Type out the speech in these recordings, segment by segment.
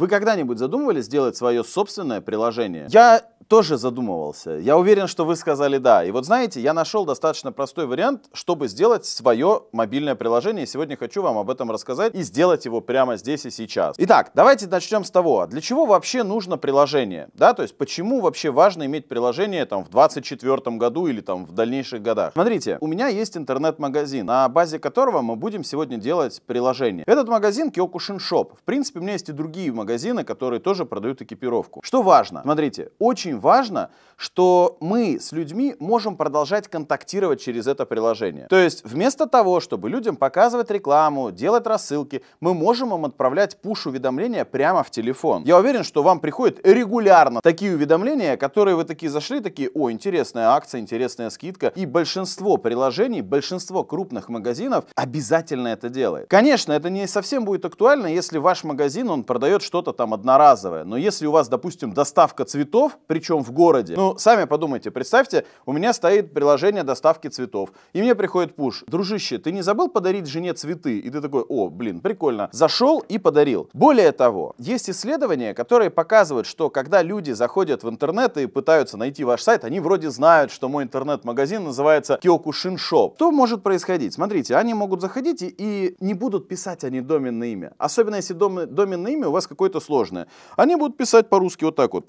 Вы когда-нибудь задумывались сделать свое собственное приложение? Я тоже задумывался. Я уверен, что вы сказали да. И вот знаете, я нашел достаточно простой вариант, чтобы сделать свое мобильное приложение. сегодня хочу вам об этом рассказать и сделать его прямо здесь и сейчас. Итак, давайте начнем с того, для чего вообще нужно приложение, да, то есть почему вообще важно иметь приложение там в 24 году или там в дальнейших годах. Смотрите, у меня есть интернет-магазин, на базе которого мы будем сегодня делать приложение. Этот магазин Kyokushin Shop. В принципе, у меня есть и другие магазины, которые тоже продают экипировку. Что важно? Смотрите, очень очень важно, что мы с людьми можем продолжать контактировать через это приложение. То есть вместо того, чтобы людям показывать рекламу, делать рассылки, мы можем им отправлять пуш-уведомления прямо в телефон. Я уверен, что вам приходят регулярно такие уведомления, которые вы такие зашли, такие, о, интересная акция, интересная скидка. И большинство приложений, большинство крупных магазинов обязательно это делает. Конечно, это не совсем будет актуально, если ваш магазин, он продает что-то там одноразовое. Но если у вас, допустим, доставка цветов, при причем в городе. Ну, сами подумайте, представьте, у меня стоит приложение доставки цветов, и мне приходит пуш, дружище, ты не забыл подарить жене цветы? И ты такой, о, блин, прикольно, зашел и подарил. Более того, есть исследования, которые показывают, что когда люди заходят в интернет и пытаются найти ваш сайт, они вроде знают, что мой интернет-магазин называется Kyokushin Shop. Что может происходить? Смотрите, они могут заходить и, и не будут писать они доменное имя. Особенно если дом, доменное имя у вас какое-то сложное. Они будут писать по-русски вот так вот.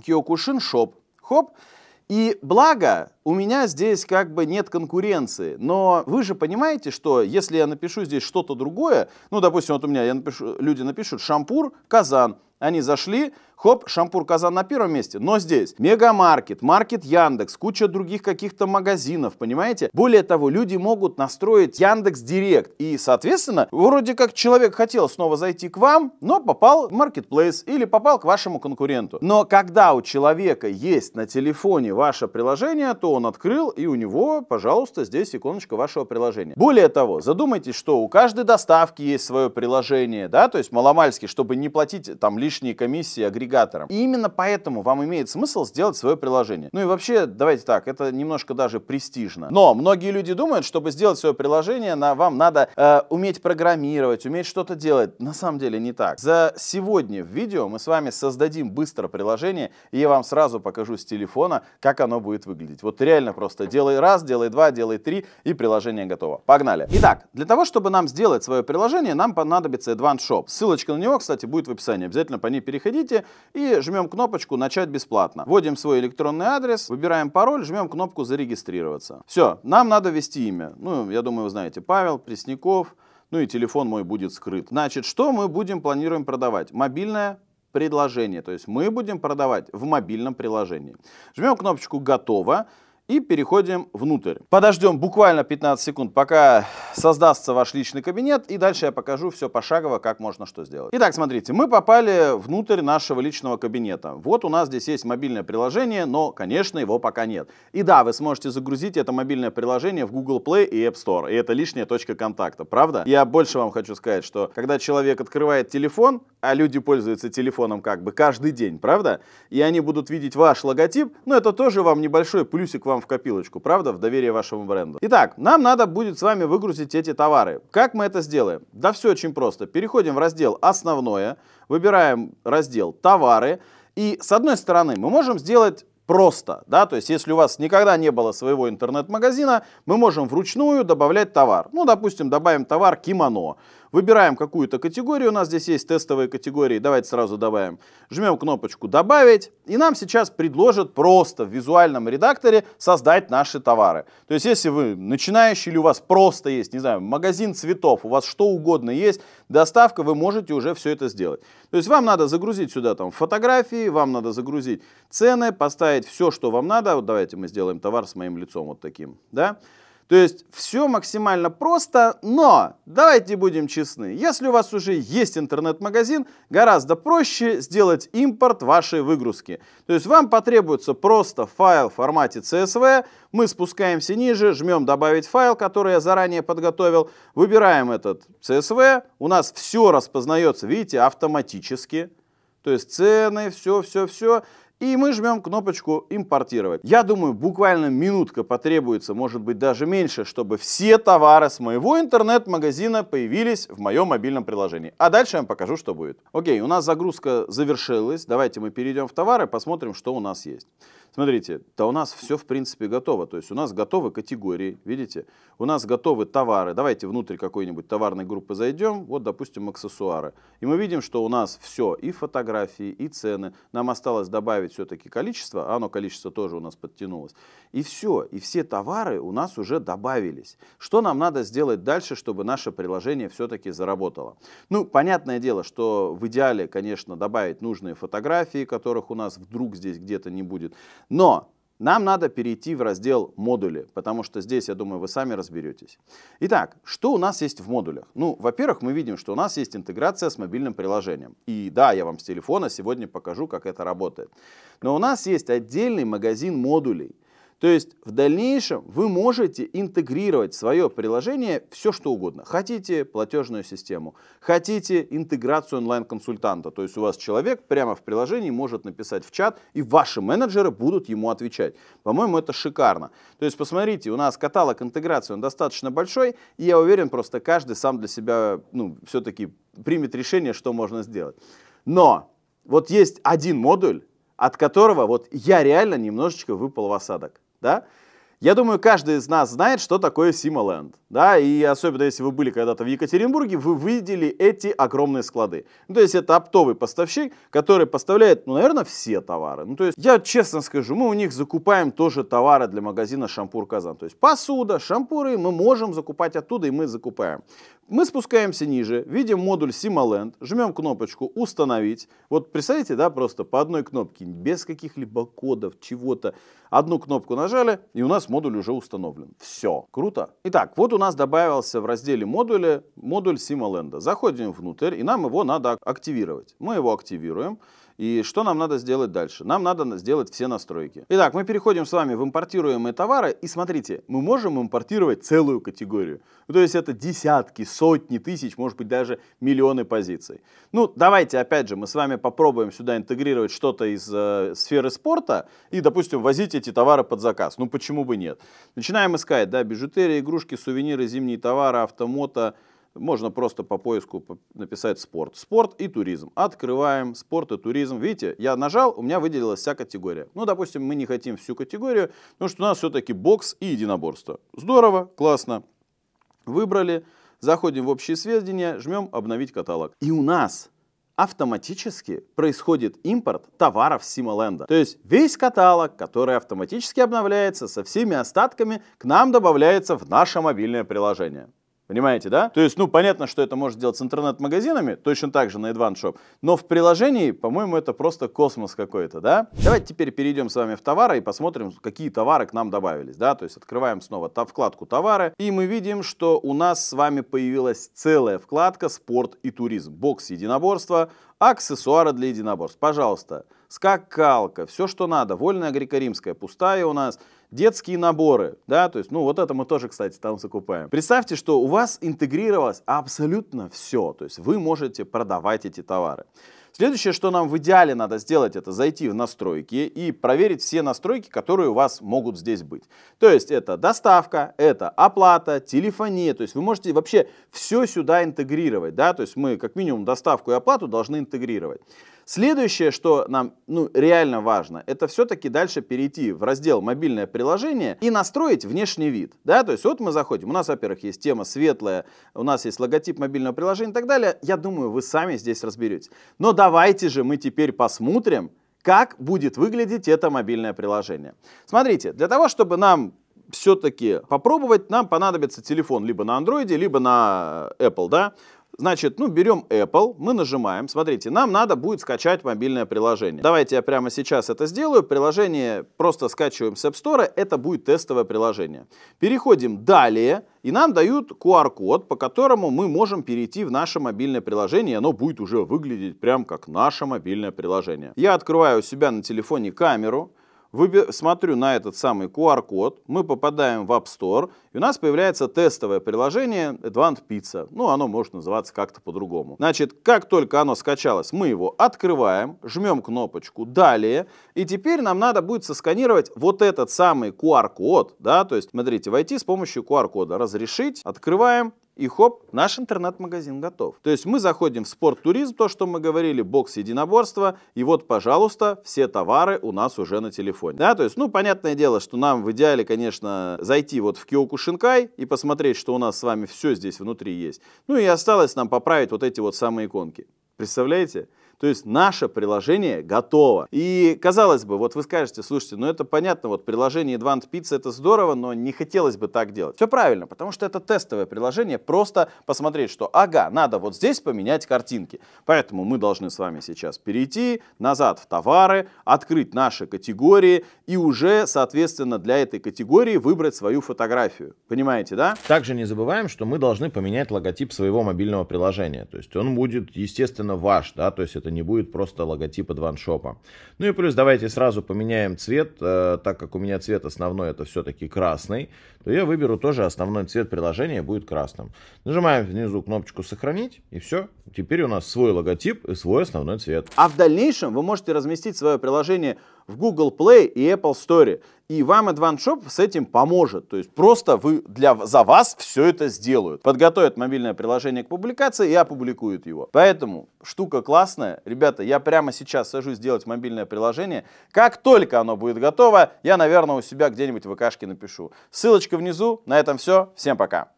Киокушин Шоп. Хоп. И благо, у меня здесь как бы нет конкуренции. Но вы же понимаете, что если я напишу здесь что-то другое, ну, допустим, вот у меня я напишу, люди напишут шампур, казан, они зашли, хоп, Шампур Казан на первом месте, но здесь Мегамаркет, Маркет Яндекс, куча других каких-то магазинов, понимаете? Более того, люди могут настроить Яндекс Директ, и, соответственно, вроде как человек хотел снова зайти к вам, но попал в маркетплейс или попал к вашему конкуренту. Но когда у человека есть на телефоне ваше приложение, то он открыл, и у него, пожалуйста, здесь иконочка вашего приложения. Более того, задумайтесь, что у каждой доставки есть свое приложение, да, то есть маломальски, чтобы не платить там лишь лишние комиссии агрегаторам. И именно поэтому вам имеет смысл сделать свое приложение. Ну и вообще, давайте так, это немножко даже престижно. Но многие люди думают, чтобы сделать свое приложение, на, вам надо э, уметь программировать, уметь что-то делать. На самом деле не так. За сегодня в видео мы с вами создадим быстро приложение, и я вам сразу покажу с телефона, как оно будет выглядеть. Вот реально просто делай раз, делай два, делай три, и приложение готово. Погнали. Итак, для того, чтобы нам сделать свое приложение, нам понадобится Advanced Shop. Ссылочка на него, кстати, будет в описании. Обязательно по ней переходите и жмем кнопочку «Начать бесплатно». Вводим свой электронный адрес, выбираем пароль, жмем кнопку «Зарегистрироваться». Все, нам надо ввести имя. Ну, я думаю, вы знаете, Павел Пресняков, ну и телефон мой будет скрыт. Значит, что мы будем планируем продавать? Мобильное предложение, то есть мы будем продавать в мобильном приложении. Жмем кнопочку «Готово», и переходим внутрь. Подождем буквально 15 секунд, пока создастся ваш личный кабинет, и дальше я покажу все пошагово, как можно что сделать. Итак, смотрите, мы попали внутрь нашего личного кабинета. Вот у нас здесь есть мобильное приложение, но, конечно, его пока нет. И да, вы сможете загрузить это мобильное приложение в Google Play и App Store, и это лишняя точка контакта, правда? Я больше вам хочу сказать, что когда человек открывает телефон, а люди пользуются телефоном как бы каждый день, правда? И они будут видеть ваш логотип, но это тоже вам небольшой плюсик вам вам в копилочку, правда, в доверие вашему бренду. Итак, нам надо будет с вами выгрузить эти товары. Как мы это сделаем? Да все очень просто. Переходим в раздел «Основное», выбираем раздел «Товары», и с одной стороны мы можем сделать просто, да, то есть если у вас никогда не было своего интернет-магазина, мы можем вручную добавлять товар. Ну, допустим, добавим товар кимоно. Выбираем какую-то категорию, у нас здесь есть тестовые категории, давайте сразу добавим. Жмем кнопочку «Добавить», и нам сейчас предложат просто в визуальном редакторе создать наши товары. То есть, если вы начинающий или у вас просто есть, не знаю, магазин цветов, у вас что угодно есть, доставка, вы можете уже все это сделать. То есть, вам надо загрузить сюда там фотографии, вам надо загрузить цены, поставить все, что вам надо. Вот давайте мы сделаем товар с моим лицом вот таким, да? То есть все максимально просто, но давайте будем честны. Если у вас уже есть интернет-магазин, гораздо проще сделать импорт вашей выгрузки. То есть вам потребуется просто файл в формате CSV, мы спускаемся ниже, жмем «Добавить файл», который я заранее подготовил, выбираем этот CSV, у нас все распознается, видите, автоматически. То есть цены, все, все, все. И мы жмем кнопочку «Импортировать». Я думаю, буквально минутка потребуется, может быть даже меньше, чтобы все товары с моего интернет-магазина появились в моем мобильном приложении. А дальше я вам покажу, что будет. Окей, у нас загрузка завершилась. Давайте мы перейдем в товары, посмотрим, что у нас есть. Смотрите, да у нас все в принципе готово. То есть у нас готовы категории, видите? У нас готовы товары. Давайте внутрь какой-нибудь товарной группы зайдем. Вот, допустим, аксессуары. И мы видим, что у нас все, и фотографии, и цены. Нам осталось добавить все-таки количество, а оно количество тоже у нас подтянулось. И все, и все товары у нас уже добавились. Что нам надо сделать дальше, чтобы наше приложение все-таки заработало? Ну, понятное дело, что в идеале, конечно, добавить нужные фотографии, которых у нас вдруг здесь где-то не будет. Но нам надо перейти в раздел модули, потому что здесь, я думаю, вы сами разберетесь. Итак, что у нас есть в модулях? Ну, во-первых, мы видим, что у нас есть интеграция с мобильным приложением. И да, я вам с телефона сегодня покажу, как это работает. Но у нас есть отдельный магазин модулей – то есть в дальнейшем вы можете интегрировать в свое приложение все, что угодно. Хотите платежную систему, хотите интеграцию онлайн-консультанта. То есть у вас человек прямо в приложении может написать в чат, и ваши менеджеры будут ему отвечать. По-моему, это шикарно. То есть посмотрите, у нас каталог интеграции, он достаточно большой, и я уверен, просто каждый сам для себя ну, все-таки примет решение, что можно сделать. Но вот есть один модуль, от которого вот я реально немножечко выпал в осадок да? Я думаю, каждый из нас знает, что такое Симоленд. Да, и особенно если вы были когда-то в Екатеринбурге, вы видели эти огромные склады. Ну, то есть это оптовый поставщик, который поставляет, ну, наверное, все товары. Ну, то есть я честно скажу, мы у них закупаем тоже товары для магазина «Шампур Казан». То есть посуда, шампуры мы можем закупать оттуда, и мы закупаем. Мы спускаемся ниже, видим модуль Simoland, жмем кнопочку «Установить». Вот представьте, да, просто по одной кнопке, без каких-либо кодов, чего-то. Одну кнопку нажали, и у нас модуль уже установлен. Все, круто. Итак, вот у нас добавился в разделе модуля модуль Simoland. Заходим внутрь, и нам его надо активировать. Мы его активируем. И что нам надо сделать дальше? Нам надо сделать все настройки. Итак, мы переходим с вами в импортируемые товары. И смотрите, мы можем импортировать целую категорию. Ну, то есть это десятки, сотни тысяч, может быть даже миллионы позиций. Ну, давайте опять же мы с вами попробуем сюда интегрировать что-то из э, сферы спорта и, допустим, возить эти товары под заказ. Ну, почему бы нет? Начинаем искать, да, бижутерия, игрушки, сувениры, зимние товары, автомото, можно просто по поиску написать спорт. Спорт и туризм. Открываем спорт и туризм. Видите, я нажал, у меня выделилась вся категория. Ну, допустим, мы не хотим всю категорию, потому что у нас все-таки бокс и единоборство. Здорово, классно. Выбрали, заходим в общие сведения, жмем обновить каталог. И у нас автоматически происходит импорт товаров Симоленда. То есть весь каталог, который автоматически обновляется со всеми остатками, к нам добавляется в наше мобильное приложение. Понимаете, да? То есть, ну, понятно, что это может делать с интернет-магазинами, точно так же на Advanced Shop, но в приложении, по-моему, это просто космос какой-то, да? Давайте теперь перейдем с вами в товары и посмотрим, какие товары к нам добавились, да? То есть открываем снова та вкладку «Товары», и мы видим, что у нас с вами появилась целая вкладка «Спорт и туризм», бокс единоборства, аксессуары для единоборств. Пожалуйста, скакалка, все, что надо, вольная греко-римская, пустая у нас, детские наборы, да, то есть, ну, вот это мы тоже, кстати, там закупаем. Представьте, что у вас интегрировалось абсолютно все, то есть вы можете продавать эти товары. Следующее, что нам в идеале надо сделать, это зайти в настройки и проверить все настройки, которые у вас могут здесь быть. То есть это доставка, это оплата, телефония, то есть вы можете вообще все сюда интегрировать, да, то есть мы как минимум доставку и оплату должны интегрировать. Следующее, что нам ну, реально важно, это все-таки дальше перейти в раздел «Мобильное приложение» и настроить внешний вид. Да? То есть вот мы заходим, у нас, во-первых, есть тема светлая, у нас есть логотип мобильного приложения и так далее. Я думаю, вы сами здесь разберетесь. Но давайте же мы теперь посмотрим, как будет выглядеть это мобильное приложение. Смотрите, для того, чтобы нам все-таки попробовать, нам понадобится телефон либо на Android, либо на Apple, да. Значит, ну, берем Apple, мы нажимаем. Смотрите, нам надо будет скачать мобильное приложение. Давайте я прямо сейчас это сделаю. Приложение просто скачиваем с App Store. Это будет тестовое приложение. Переходим далее. И нам дают QR-код, по которому мы можем перейти в наше мобильное приложение. И оно будет уже выглядеть прям как наше мобильное приложение. Я открываю у себя на телефоне камеру. Выбер... Смотрю на этот самый QR-код, мы попадаем в App Store, и у нас появляется тестовое приложение Advanced Pizza. Ну, оно может называться как-то по-другому. Значит, как только оно скачалось, мы его открываем, жмем кнопочку «Далее», и теперь нам надо будет сосканировать вот этот самый QR-код, да, то есть, смотрите, войти с помощью QR-кода, разрешить, открываем, и хоп, наш интернет-магазин готов. То есть мы заходим в спорт-туризм, то, что мы говорили, бокс-единоборство, и вот, пожалуйста, все товары у нас уже на телефоне. Да, то есть, ну, понятное дело, что нам в идеале, конечно, зайти вот в Киоку Шинкай и посмотреть, что у нас с вами все здесь внутри есть. Ну и осталось нам поправить вот эти вот самые иконки. Представляете? То есть наше приложение готово. И казалось бы, вот вы скажете, слушайте, ну это понятно, вот приложение Advanced Pizza это здорово, но не хотелось бы так делать. Все правильно, потому что это тестовое приложение, просто посмотреть, что ага, надо вот здесь поменять картинки. Поэтому мы должны с вами сейчас перейти назад в товары, открыть наши категории и уже, соответственно, для этой категории выбрать свою фотографию. Понимаете, да? Также не забываем, что мы должны поменять логотип своего мобильного приложения. То есть он будет, естественно, ваш, да, то есть это это не будет просто логотип адваншопа. Ну и плюс давайте сразу поменяем цвет, э, так как у меня цвет основной это все-таки красный, то я выберу тоже основной цвет приложения, будет красным. Нажимаем внизу кнопочку «Сохранить» и все. Теперь у нас свой логотип и свой основной цвет. А в дальнейшем вы можете разместить свое приложение в Google Play и Apple Store. И вам Advanced Shop с этим поможет. То есть просто вы для, за вас все это сделают. Подготовят мобильное приложение к публикации и опубликуют его. Поэтому штука классная. Ребята, я прямо сейчас сажусь делать мобильное приложение. Как только оно будет готово, я, наверное, у себя где-нибудь в ВКшке напишу. Ссылочка внизу. На этом все. Всем пока.